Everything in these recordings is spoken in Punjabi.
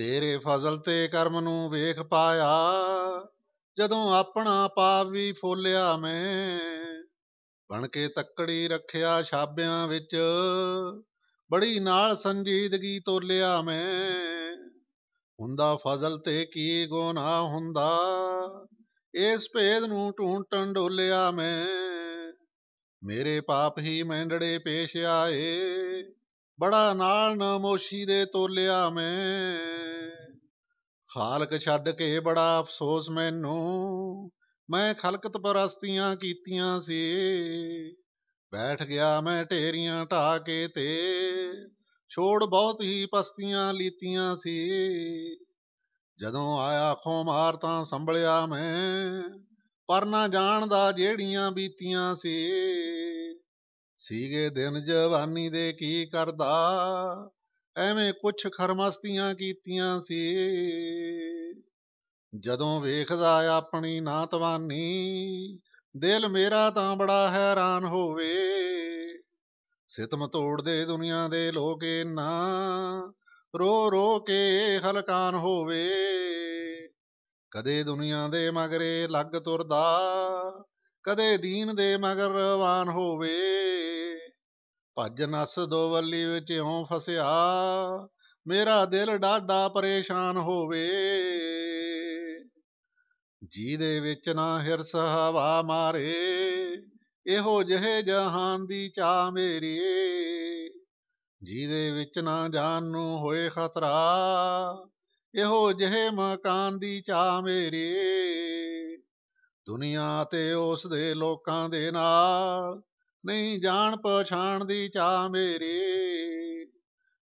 ਤੇਰੇ ਫਜ਼ਲ ਤੇ ਕਰਮ ਨੂੰ ਵੇਖ ਪਾਇਆ ਜਦੋਂ ਆਪਣਾ ਪਾਪ ਵੀ ਫੋਲਿਆ ਮੈਂ ਬਣ ਕੇ ਤੱਕੜੀ ਰੱਖਿਆ ਛਾਬਿਆਂ ਵਿੱਚ ਬੜੀ ਨਾਲ ਸੰਜੀਦਗੀ ਤੋਲਿਆ ਮੈਂ ਹੁੰਦਾ ਫਜ਼ਲ ਤੇ ਕੀ ਗੁਨਾਹ ਹੁੰਦਾ ਇਸ ਭੇਦ ਨੂੰ ਢੂੰਟਣ ਡੋਲਿਆ ਮੈਂ ਮੇਰੇ ਪਾਪ ਹੀ ਮੈਂਡੜੇ ਪੇਸ਼ ਆਏ ਬੜਾ ਨਾਲ ਨਮੋਸ਼ੀ ਦੇ ਤੋਲਿਆ ਮੈਂ ਖਾਲਕ ਛੱਡ ਕੇ ਬੜਾ ਅਫਸੋਸ ਮੈਨੂੰ ਮੈਂ ਖਲਕਤ ਪਰਸਤੀਆਂ ਕੀਤੀਆਂ ਸੀ ਬੈਠ ਗਿਆ ਮੈਂ ਢੇਰੀਆਂ ਢਾ ਕੇ ਤੇ ਛੋੜ ਬਹੁਤ ਹੀ ਪਸਤੀਆਂ ਲੀਤੀਆਂ ਸੀ ਜਦੋਂ ਆਇਆ ਖੋਮਾਰ ਤਾਂ ਸੰਭਲਿਆ ਮੈਂ ਪਰ ਨਾ ਜਾਣਦਾ ਜਿਹੜੀਆਂ ਬੀਤੀਆਂ ਸੀ ਸੀਗੇ ਦਿਨ ਜਵਾਨੀ ਦੇ ਕੀ ਕਰਦਾ ਐਵੇਂ ਕੁਛ ਖਰਮਸਤੀਆਂ ਕੀਤੀਆਂ ਸੀ ਜਦੋਂ ਵੇਖਦਾ ਆਪਣੀ ਨਾ ਤਵਾਨੀ ਦਿਲ ਮੇਰਾ ਤਾਂ ਬੜਾ ਹੈਰਾਨ ਹੋਵੇ ਸਿਤਮ ਤੋੜਦੇ ਦੁਨੀਆ ਦੇ ਲੋਕ ਨਾ ਰੋ ਰੋ ਕੇ ਹਲਕਾਨ ਹੋਵੇ ਕਦੇ ਦੁਨੀਆ ਦੇ ਮਗਰੇ ਲੱਗ ਤੁਰਦਾ ਕਦੇ ਦੀਨ ਦੇ ਮਗਰ ਰਵਾਨ ਹੋਵੇ ਭੱਜ ਨਸ ਦੋਵੱਲੀ ਵਿੱਚ ਓ ਫਸਿਆ ਮੇਰਾ ਦਿਲ ਡਾਡਾ ਪਰੇਸ਼ਾਨ ਹੋਵੇ ਜੀ ਦੇ ਵਿੱਚ ਨਾ ਹਿਰਸ ਹਵਾ ਮਾਰੇ ਇਹੋ ਜਿਹੇ ਜਹਾਨ ਦੀ ਚਾ ਮੇਰੀ ਜੀ ਦੇ ਵਿੱਚ ਨਾ ਜਾਨ ਨੂੰ ਹੋਏ ਖਤਰਾ ਇਹੋ ਜਿਹੇ ਮਕਾਨ ਦੀ ਚਾ ਮੇਰੀ ਦੁਨੀਆ ਤੇ ਉਸ ਦੇ ਲੋਕਾਂ ਦੇ ਨਾਲ ਨਹੀਂ ਜਾਣ ਪਛਾਣ ਦੀ ਚਾ ਮੇਰੀ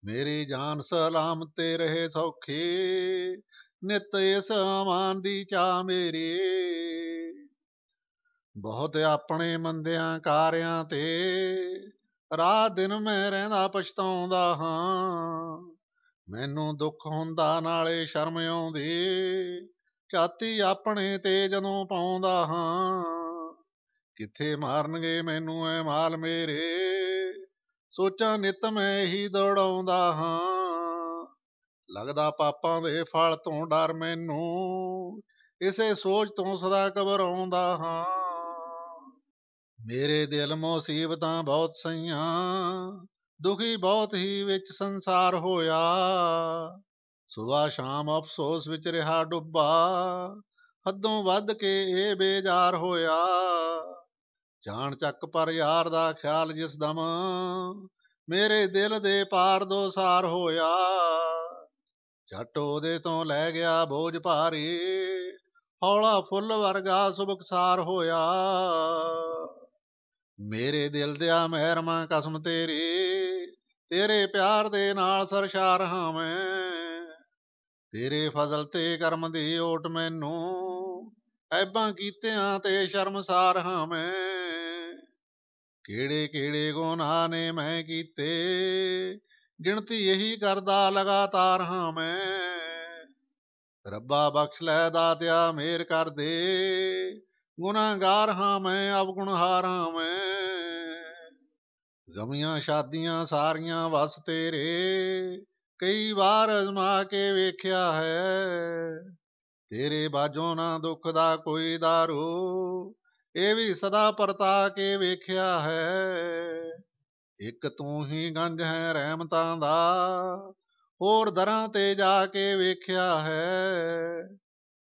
ਮੇਰੀ ਜਾਨ ਸਲਾਮ ਤੇ ਰਹੇ ਸੌਖੀ ਨਿਤ ਇਸ ਆਮਾਨ ਦੀ ਚਾ ਮੇਰੀ ਬਹੁਤ ਆਪਣੇ ਮੰਦਿਆਂ ਕਾਰਿਆਂ ਤੇ ਰਾਤ ਦਿਨ ਮੈਂ ਰਹਿੰਦਾ ਪਛਤਾਉਂਦਾ ਹਾਂ ਮੈਨੂੰ ਦੁੱਖ ਹੁੰਦਾ ਨਾਲੇ ਸ਼ਰਮ ਆਉਂਦੀ ਛਾਤੀ ਆਪਣੇ ਤੇ ਜਦੋਂ ਪਾਉਂਦਾ ਹਾਂ ਕਿੱਥੇ ਮਾਰਨਗੇ ਮੈਨੂੰ ਐ ਮਾਲ ਮੇਰੇ ਸੋਚਾਂ ਨਿਤ ਮੈਂ ਇਹੀ ਦੌੜਾਉਂਦਾ ਹਾਂ ਲੱਗਦਾ ਪਾਪਾਂ ਦੇ ਫਲ ਤੋਂ ਡਰ ਮੈਨੂੰ ਇਸੇ ਸੋਚ ਤੋਂ ਸਦਾ ਘਬਰਾਉਂਦਾ ਹਾਂ ਮੇਰੇ ਦਿਲ ਮੁਸੀਬਤਾਂ ਬਹੁਤ ਸਈਆਂ ਦੁਖੀ ਬਹੁਤ ਹੀ ਵਿੱਚ ਸੰਸਾਰ ਹੋਇਆ ਸਵੇਰ ਸ਼ਾਮ ਅਫਸੋਸ ਵਿੱਚ ਰਿਹਾ ਡੁੱਬਾ ਹੱਦੋਂ ਵੱਧ ਕੇ ਇਹ ਬੇਜਾਰ ਹੋਇਆ ਜਾਣ ਚੱਕ ਪਰ ਯਾਰ ਦਾ ਖਿਆਲ ਜਿਸ ਦਮ ਮੇਰੇ ਦਿਲ ਦੇ ਪਾਰ ਦੋ ਸਾਰ ਹੋਇਆ ਛੱਟ ਉਹਦੇ ਤੋਂ ਲੈ ਗਿਆ ਬੋਝ ਭਾਰੀ ਹੌਲਾ ਫੁੱਲ ਵਰਗਾ ਸੁਬਕਸਾਰ ਹੋਇਆ ਮੇਰੇ ਦਿਲ ਦਿਆ ਮਹਿਰਮਾ ਕਸਮ ਤੇਰੀ ਤੇਰੇ ਪਿਆਰ ਦੇ ਨਾਲ ਸਰਸ਼ਾਰ ਹਾਂ ਮੈਂ ਤੇਰੇ ਫਜ਼ਲ ਤੇ ਕਰਮ ਦੀ ਓਟ ਮੈਨੂੰ ਐਬਾਂ ਕੀਤਿਆਂ ਤੇ ਸ਼ਰਮਸਾਰ ਹਾਂ ਮੈਂ ਕਿਹੜੇ ਕਿਹੜੇ ਗੁਨਾਹ ਨੇ ਮੈਂ ਕੀਤੇ ਗਿਣਤੀ ਇਹੀ ਕਰਦਾ ਲਗਾਤਾਰ ਹਾਂ ਮੈਂ ਰੱਬਾ ਬਖਸ਼ ਲੈ ਦਾਤਿਆ ਮੇਰ ਕਰ ਦੇ ਗੁਨਾਹਗਾਰ ਹਾਂ ਮੈਂ ਅਵਗੁਣਹਾਰ ਹਾਂ ਮੈਂ ਜਮੀਆਂ ਸ਼ਾਦੀਆਂ ਸਾਰੀਆਂ ਵਸ ਤੇਰੇ ਕਈ ਵਾਰ ਅਜ਼ਮਾ ਕੇ ਵੇਖਿਆ ਹੈ ਤੇਰੇ ਬਾਝੋਂ ਨਾ ਦੁੱਖ ਦਾ ਕੋਈ ਦਾਰੂ ਇਹ ਵੀ ਸਦਾ ਪਰਤਾ ਕੇ ਵੇਖਿਆ ਹੈ ਇੱਕ ਤੂੰ ਹੀ ਗੰਜ ਹੈ ਰਹਿਮਤਾਂ ਦਾ ਹੋਰ ਦਰਾਂ ਤੇ ਜਾ ਕੇ ਵੇਖਿਆ ਹੈ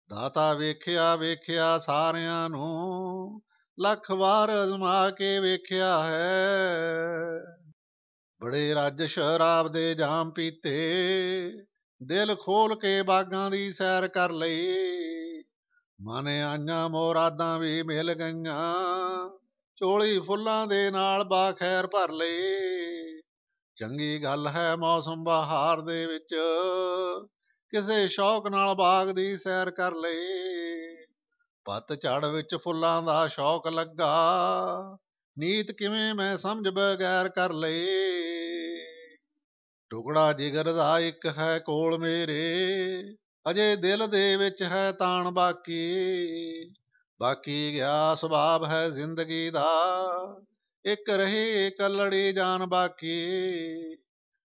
ਦਾਤਾ ਵੇਖਿਆ ਵੇਖਿਆ ਸਾਰਿਆਂ ਨੂੰ ਲੱਖ ਵਾਰ ਅਜ਼ਮਾ ਕੇ ਵੇਖਿਆ ਹੈ ਬੜੇ ਰਾਜ ਸ਼ਰਾਬ ਦੇ ਜਾਮ ਪੀਤੇ ਦਿਲ ਖੋਲ ਕੇ ਬਾਗਾਂ ਦੀ ਸੈਰ ਕਰ ਲਈ ਮਨ ਆਈਆਂ ਮੋਰਾਦਾਂ ਵੀ ਮਿਲ ਗਈਆਂ ਚੋਲੀ ਫੁੱਲਾਂ ਦੇ ਨਾਲ ਖੈਰ ਭਰ ਲਈ ਚੰਗੀ ਗੱਲ ਹੈ ਮੌਸਮ ਬਹਾਰ ਦੇ ਵਿੱਚ ਕਿਸੇ ਸ਼ੌਕ ਨਾਲ ਬਾਗ ਦੀ ਸੈਰ ਕਰ ਲਈ ਪੱਤ ਝੜ ਵਿੱਚ ਫੁੱਲਾਂ ਦਾ ਸ਼ੌਕ ਲੱਗਾ ਨੀਤ ਕਿਵੇਂ ਮੈਂ ਸਮਝ ਬਗੈਰ ਕਰ ਲਈ ਟੁਕੜਾ ਜਿਗਰ ਦਾ ਇੱਕ ਹੈ ਕੋਲ ਮੇਰੇ ਅਜੇ ਦਿਲ ਦੇ ਵਿੱਚ ਹੈ ਤਾਣ ਬਾਕੀ ਬਾਕੀ ਗਿਆ ਸੁਭਾਵ ਹੈ ਜ਼ਿੰਦਗੀ ਦਾ ਇੱਕ ਰਹੀ ਕਲੜੀ ਜਾਨ ਬਾਕੀ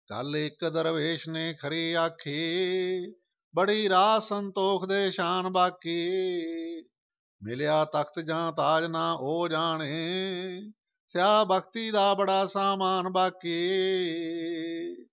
ਕੱਲ ਇੱਕ ਦਰਵੇਸ਼ ਨੇ ਖਰੀ ਆਖੀ ਬੜੀ ਰਾਹ ਸੰਤੋਖ ਦੇ ਸ਼ਾਨ ਬਾਕੀ ਮਿਲਿਆ ਤਖਤ ਜਾਂ ਤਾਜ ਨਾ ਉਹ ਜਾਣੇ ਸਿਆ ਬਖਤੀ ਦਾ ਬੜਾ ਸਾਮਾਨ ਬਾਕੀ